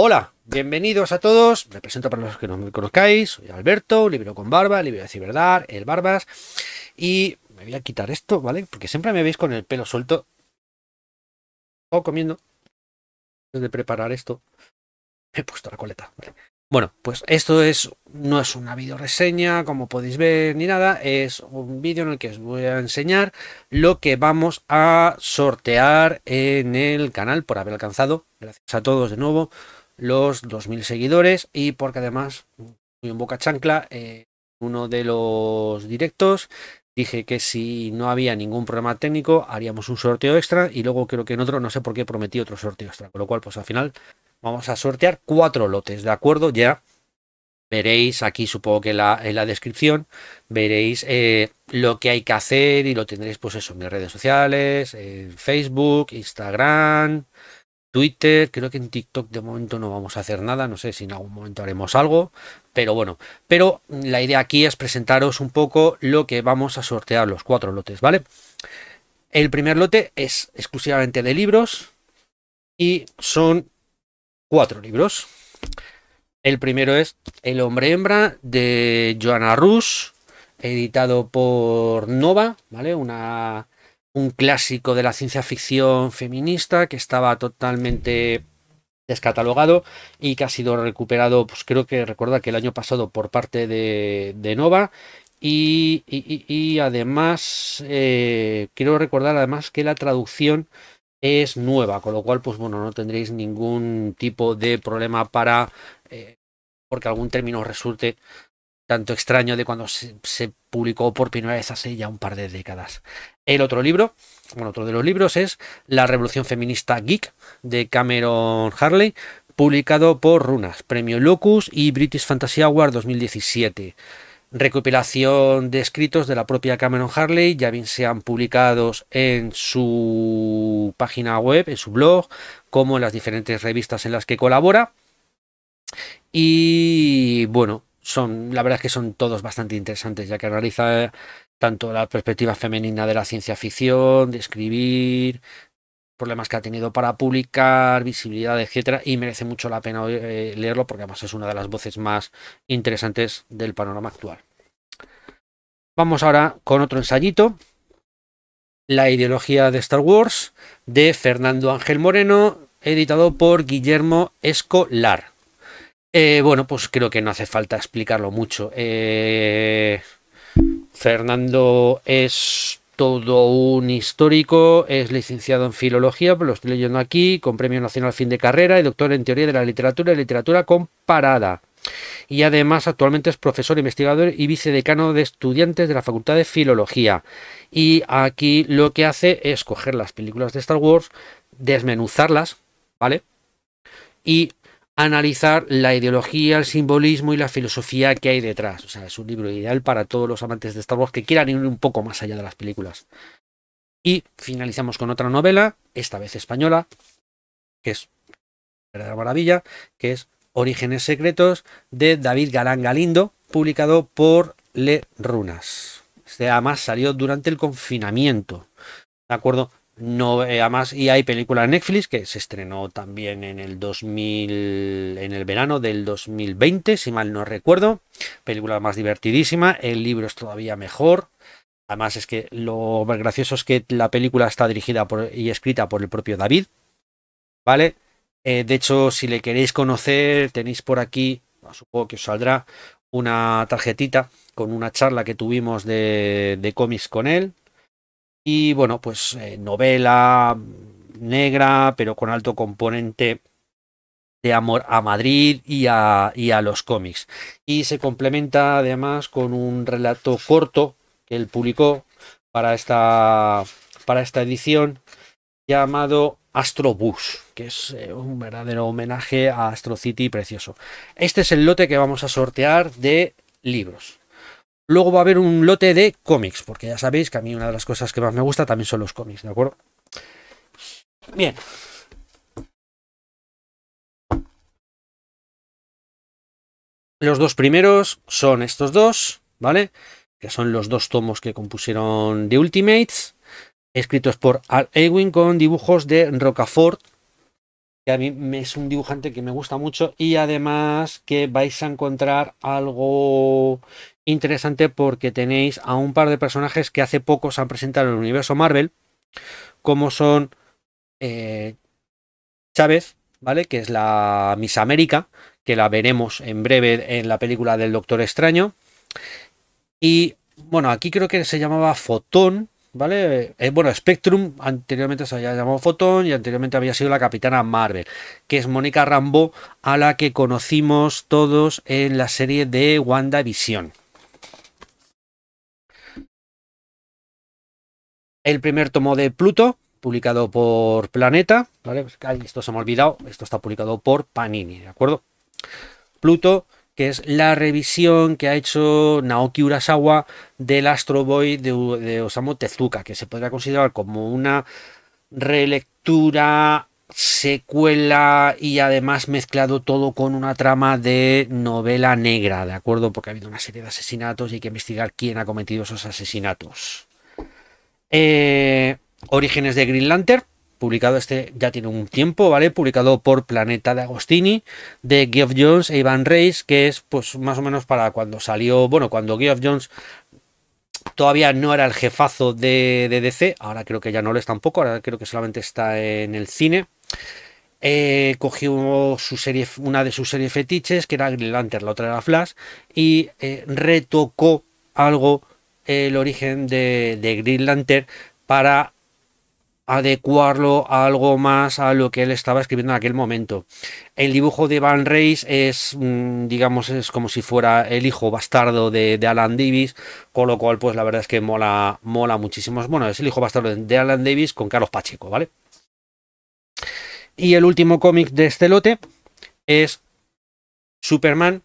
Hola, bienvenidos a todos. Me presento para los que no me conozcáis. Soy Alberto, libro con barba, libro de ciberdar, el barbas. Y me voy a quitar esto, ¿vale? Porque siempre me veis con el pelo suelto. O comiendo. Antes de preparar esto, he puesto la coleta. Bueno, pues esto es no es una video reseña, como podéis ver, ni nada. Es un vídeo en el que os voy a enseñar lo que vamos a sortear en el canal por haber alcanzado, gracias a todos de nuevo, los 2.000 seguidores y porque además muy en boca chancla eh, uno de los directos dije que si no había ningún problema técnico haríamos un sorteo extra y luego creo que en otro no sé por qué prometí otro sorteo extra con lo cual pues al final vamos a sortear cuatro lotes de acuerdo ya veréis aquí supongo que la, en la descripción veréis eh, lo que hay que hacer y lo tendréis pues eso en mis redes sociales en Facebook Instagram Twitter, creo que en TikTok de momento no vamos a hacer nada, no sé si en algún momento haremos algo, pero bueno, pero la idea aquí es presentaros un poco lo que vamos a sortear los cuatro lotes, ¿vale? El primer lote es exclusivamente de libros y son cuatro libros. El primero es El hombre hembra de Joana Rus, editado por Nova, ¿vale? Una un clásico de la ciencia ficción feminista que estaba totalmente descatalogado y que ha sido recuperado, pues creo que recuerda que el año pasado por parte de, Nova y, además quiero eh, recordar además que la traducción es nueva, con lo cual pues bueno, no tendréis ningún tipo de problema para eh, porque algún término resulte tanto extraño de cuando se, publicó por primera vez hace ya un par de décadas. El otro libro, bueno, otro de los libros es La Revolución Feminista Geek de Cameron Harley, publicado por Runas, Premio Locus y British Fantasy Award 2017. Recopilación de escritos de la propia Cameron Harley, ya bien sean publicados en su página web, en su blog, como en las diferentes revistas en las que colabora. Y bueno, son, la verdad es que son todos bastante interesantes, ya que analiza eh, tanto la perspectiva femenina de la ciencia ficción, de escribir, problemas que ha tenido para publicar, visibilidad, etcétera, y merece mucho la pena eh, leerlo porque además es una de las voces más interesantes del panorama actual. Vamos ahora con otro ensayito, La ideología de Star Wars, de Fernando Ángel Moreno, editado por Guillermo Escolar. Eh, bueno, pues creo que no hace falta explicarlo mucho. Eh, Fernando es todo un histórico, es licenciado en filología, pues lo estoy leyendo aquí, con premio nacional fin de carrera y doctor en teoría de la literatura y literatura comparada. Y además actualmente es profesor, investigador y vicedecano de estudiantes de la Facultad de Filología. Y aquí lo que hace es coger las películas de Star Wars, desmenuzarlas, ¿vale? Y analizar la ideología, el simbolismo y la filosofía que hay detrás. O sea, es un libro ideal para todos los amantes de Star Wars que quieran ir un poco más allá de las películas. Y finalizamos con otra novela, esta vez española, que es verdadera maravilla, que es Orígenes Secretos de David Galán Galindo, publicado por Le Runas. Este además salió durante el confinamiento. ¿De acuerdo? No, eh, además, y hay película Netflix que se estrenó también en el 2000, en el verano del 2020, si mal no recuerdo. Película más divertidísima, el libro es todavía mejor. Además, es que lo gracioso es que la película está dirigida por, y escrita por el propio David. ¿Vale? Eh, de hecho, si le queréis conocer, tenéis por aquí, supongo que os saldrá una tarjetita con una charla que tuvimos de, de cómics con él y bueno, pues eh, novela negra, pero con alto componente de amor a Madrid y a, los cómics. Y se complementa además con un relato corto que él publicó para esta, para esta edición llamado Astrobus, que es eh, un verdadero homenaje a Astro City precioso. Este es el lote que vamos a sortear de libros. Luego va a haber un lote de cómics, porque ya sabéis que a mí una de las cosas que más me gusta también son los cómics, ¿de acuerdo? Bien. Los dos primeros son estos dos, ¿vale? Que son los dos tomos que compusieron The Ultimates, escritos por Al Ewing con dibujos de Rocafort, que a mí es un dibujante que me gusta mucho y además que vais a encontrar algo interesante porque tenéis a un par de personajes que hace poco se han presentado en el universo Marvel, como son eh, Chávez, ¿vale? Que es la Miss América, que la veremos en breve en la película del Doctor Extraño. Y bueno, aquí creo que se llamaba Fotón, ¿vale? Eh, bueno, Spectrum anteriormente se había llamado Fotón y anteriormente había sido la capitana Marvel, que es Mónica Rambo, a la que conocimos todos en la serie de WandaVision. el primer tomo de Pluto, publicado por Planeta, ¿vale? Pues, esto se me ha olvidado, esto está publicado por Panini, ¿de acuerdo? Pluto, que es la revisión que ha hecho Naoki Urasawa del Astro Boy de, de Osamu Tezuka, que se podría considerar como una relectura, secuela y además mezclado todo con una trama de novela negra, ¿de acuerdo? Porque ha habido una serie de asesinatos y hay que investigar quién ha cometido esos asesinatos. Eh, Orígenes de Green Lantern, publicado este ya tiene un tiempo, ¿vale? Publicado por Planeta de Agostini, de Geoff Jones e Ivan Reis, que es pues más o menos para cuando salió, bueno, cuando Geoff Jones todavía no era el jefazo de, DC, ahora creo que ya no lo es tampoco, ahora creo que solamente está en el cine. Eh, cogió su serie, una de sus series fetiches, que era Green Lantern, la otra era Flash, y eh, retocó algo el origen de, de Green Lantern para adecuarlo a algo más a lo que él estaba escribiendo en aquel momento. El dibujo de Van Reis es, mm, digamos, es como si fuera el hijo bastardo de, Alan Davis, con lo cual, pues la verdad es que mola, mola muchísimo. Bueno, es el hijo bastardo de Alan Davis con Carlos Pacheco, ¿vale? Y el último cómic de este lote es Superman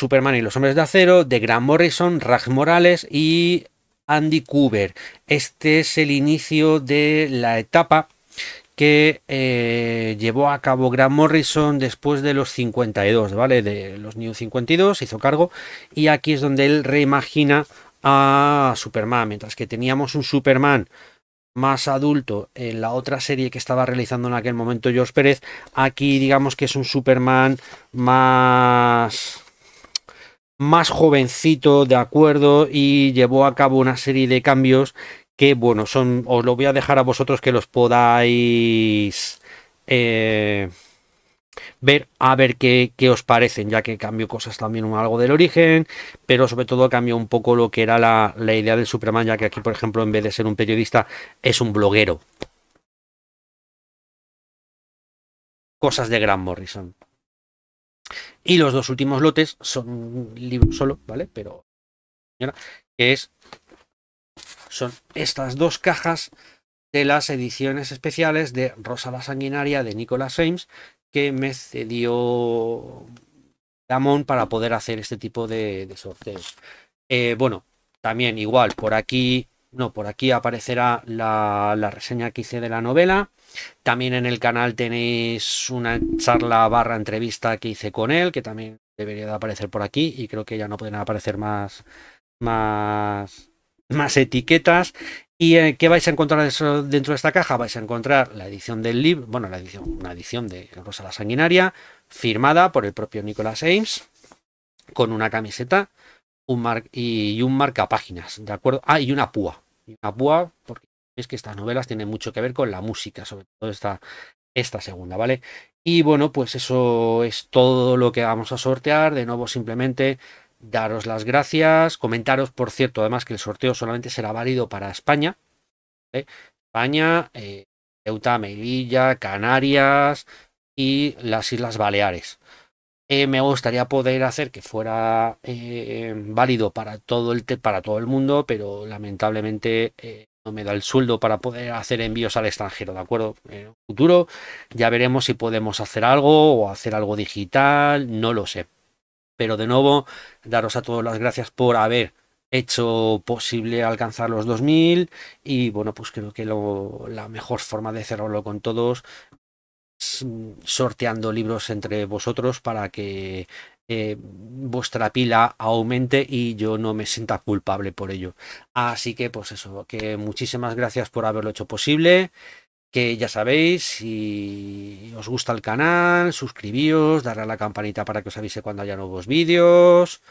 Superman y los Hombres de Acero, de Grant Morrison, Raj Morales y Andy Cooper. Este es el inicio de la etapa que eh, llevó a cabo Grant Morrison después de los 52, ¿vale? De los New 52, hizo cargo y aquí es donde él reimagina a Superman, mientras que teníamos un Superman más adulto en la otra serie que estaba realizando en aquel momento George Pérez, aquí digamos que es un Superman más más jovencito, de acuerdo, y llevó a cabo una serie de cambios que, bueno, son, os lo voy a dejar a vosotros que los podáis eh, ver, a ver qué, qué, os parecen, ya que cambió cosas también algo del origen, pero sobre todo cambió un poco lo que era la, la idea del Superman, ya que aquí, por ejemplo, en vez de ser un periodista, es un bloguero. Cosas de Grant Morrison. Y los dos últimos lotes son un libro solo, ¿vale? Pero, que es, son estas dos cajas de las ediciones especiales de Rosa la Sanguinaria de Nicolas James que me cedió Damon para poder hacer este tipo de, sorteos. Eh, bueno, también igual, por aquí no, por aquí aparecerá la, reseña que hice de la novela. También en el canal tenéis una charla barra entrevista que hice con él, que también debería de aparecer por aquí y creo que ya no pueden aparecer más, más, más etiquetas. ¿Y eh, qué vais a encontrar dentro de esta caja? Vais a encontrar la edición del libro, bueno, la edición, una edición de Rosa la Sanguinaria, firmada por el propio Nicolás Ames, con una camiseta un mar y un páginas ¿de acuerdo? Ah, y una púa. Y una púa, porque es que estas novelas tienen mucho que ver con la música, sobre todo esta, esta segunda, ¿vale? Y bueno, pues eso es todo lo que vamos a sortear. De nuevo, simplemente daros las gracias. Comentaros, por cierto, además que el sorteo solamente será válido para España. España, eh, Canarias y las Islas Baleares. Eh, me gustaría poder hacer que fuera eh, válido para todo, el para todo el mundo, pero lamentablemente eh, no me da el sueldo para poder hacer envíos al extranjero, ¿de acuerdo? En el futuro ya veremos si podemos hacer algo o hacer algo digital, no lo sé. Pero de nuevo, daros a todos las gracias por haber hecho posible alcanzar los 2000 y bueno pues creo que la mejor forma de cerrarlo con todos sorteando libros entre vosotros para que eh, vuestra pila aumente y yo no me sienta culpable por ello. Así que pues eso, que muchísimas gracias por haberlo hecho posible, que ya sabéis, si os gusta el canal, suscribíos, darle a la campanita para que os avise cuando haya nuevos vídeos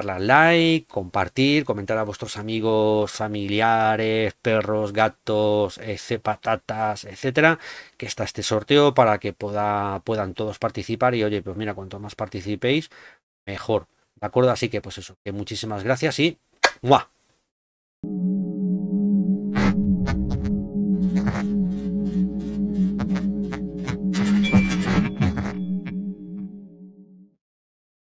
darle like, compartir, comentar a vuestros amigos, familiares, perros, gatos, eh, patatas, etcétera, que está este sorteo para que pueda, puedan todos participar y oye, pues mira, cuanto más participéis, mejor, ¿de acuerdo? Así que pues eso, que muchísimas gracias y ¡mua!